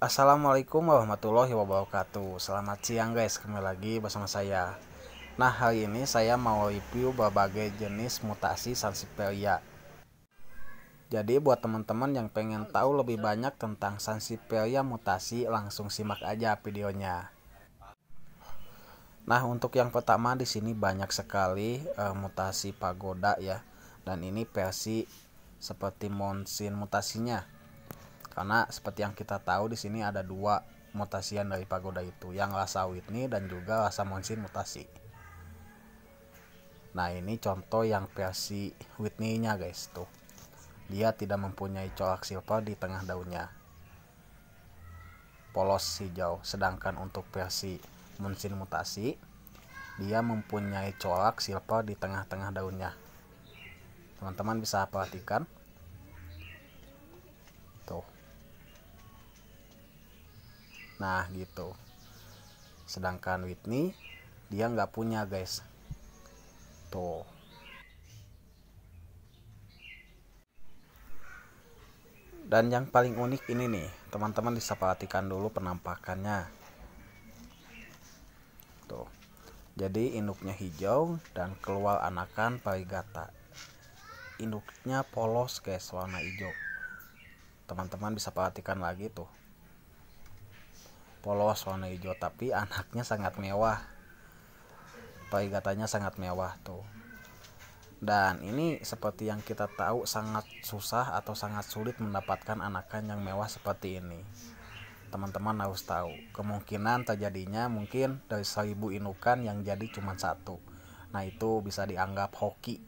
Assalamualaikum warahmatullahi wabarakatuh Selamat siang guys, kembali lagi bersama saya Nah hari ini saya mau review berbagai jenis mutasi Sansevieria Jadi buat teman-teman yang pengen tahu lebih banyak tentang Sansevieria mutasi Langsung simak aja videonya Nah untuk yang pertama di sini banyak sekali uh, mutasi pagoda ya Dan ini versi seperti monsin mutasinya karena seperti yang kita tahu di sini ada dua mutasian dari pagoda itu, yang rasa Whitney dan juga rasa Monsin mutasi. Nah, ini contoh yang versi Whitney-nya guys tuh. Dia tidak mempunyai corak silver di tengah daunnya. Polos hijau, sedangkan untuk versi Monsin mutasi dia mempunyai corak silver di tengah-tengah daunnya. Teman-teman bisa perhatikan. Tuh. Nah gitu. Sedangkan Whitney dia nggak punya guys. Tuh. Dan yang paling unik ini nih, teman-teman bisa perhatikan dulu penampakannya. Tuh. Jadi induknya hijau dan keluar anakan parigata. Induknya polos guys, warna hijau. Teman-teman bisa perhatikan lagi tuh polos warna hijau tapi anaknya sangat mewah katanya sangat mewah tuh dan ini seperti yang kita tahu sangat susah atau sangat sulit mendapatkan anakan yang mewah seperti ini teman-teman harus tahu kemungkinan terjadinya mungkin dari seribu indukan yang jadi cuma satu nah itu bisa dianggap hoki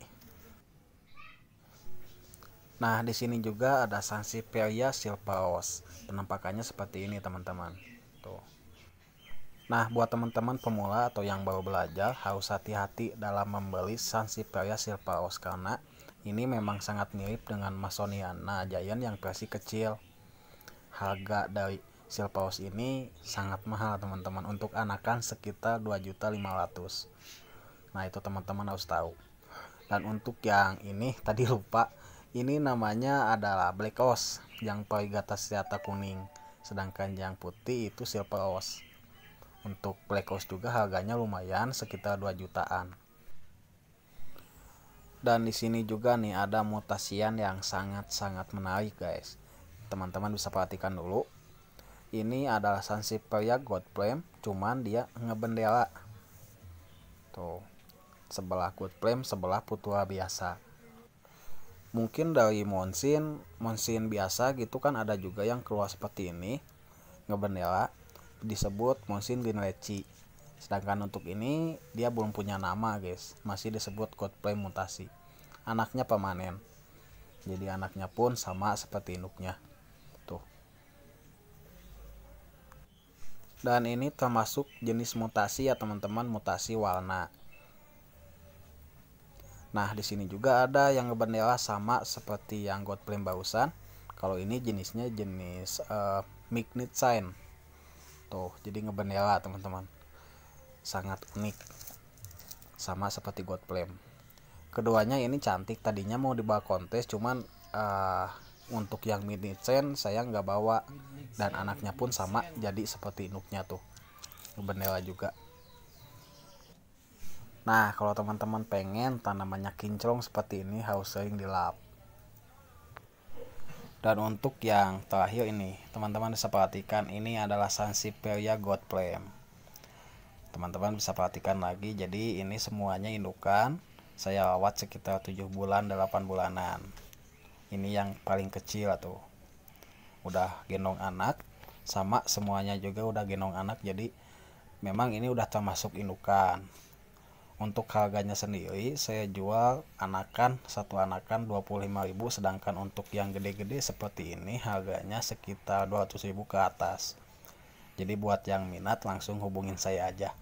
Nah, di sini juga ada Sansevieria silpaos. Penampakannya seperti ini, teman-teman gitu. Nah, buat teman-teman pemula atau yang baru belajar harus hati-hati dalam membeli Sansevieria silpaos karena ini memang sangat mirip dengan Masoniana Giant yang versi kecil. Harga dari silpaos ini sangat mahal teman-teman untuk anakan sekitar 2.500. Nah, itu teman-teman harus tahu. Dan untuk yang ini tadi lupa, ini namanya adalah Black Horse yang perigata setiata kuning sedangkan yang putih itu silver oz untuk black host juga harganya lumayan sekitar 2 jutaan dan di sini juga nih ada mutasian yang sangat-sangat menarik guys teman-teman bisa perhatikan dulu ini adalah ya God Flame cuman dia ngebendela tuh sebelah God Flame sebelah putua biasa mungkin dari monsin monsin biasa gitu kan ada juga yang keluar seperti ini ngebendera disebut monsin green leci sedangkan untuk ini dia belum punya nama guys masih disebut godplay mutasi anaknya pemanen jadi anaknya pun sama seperti induknya tuh dan ini termasuk jenis mutasi ya teman-teman mutasi warna Nah, di sini juga ada yang ngebendela sama seperti yang God Flame barusan. Kalau ini jenisnya jenis uh, eh, magnet sign. Tuh, jadi ngebendela, teman-teman. Sangat unik. Sama seperti God Flame. Keduanya ini cantik. Tadinya mau dibawa kontes, cuman uh, untuk yang mini chain saya nggak bawa dan anaknya pun sama jadi seperti induknya tuh ngebendela juga Nah, kalau teman-teman pengen tanamannya kinclong seperti ini harus sering dilap. Dan untuk yang terakhir ini, teman-teman bisa perhatikan ini adalah god godflame. Teman-teman bisa perhatikan lagi, jadi ini semuanya indukan. Saya rawat sekitar 7 bulan, 8 bulanan. Ini yang paling kecil tuh. Udah genong anak, sama semuanya juga udah genong anak, jadi memang ini udah termasuk indukan untuk harganya sendiri saya jual anakan satu anakan 25.000 sedangkan untuk yang gede-gede seperti ini harganya sekitar 200.000 ke atas jadi buat yang minat langsung hubungin saya aja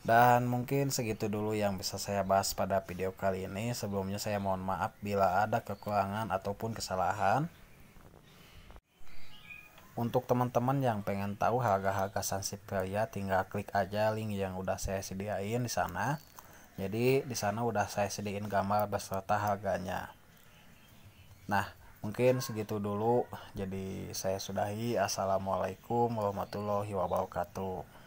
Dan mungkin segitu dulu yang bisa saya bahas pada video kali ini. Sebelumnya saya mohon maaf bila ada kekurangan ataupun kesalahan. Untuk teman-teman yang pengen tahu harga-harga ya tinggal klik aja link yang udah saya sediain di sana. Jadi di sana udah saya sediain gambar beserta harganya. Nah, mungkin segitu dulu. Jadi saya sudahi. Assalamualaikum warahmatullahi wabarakatuh.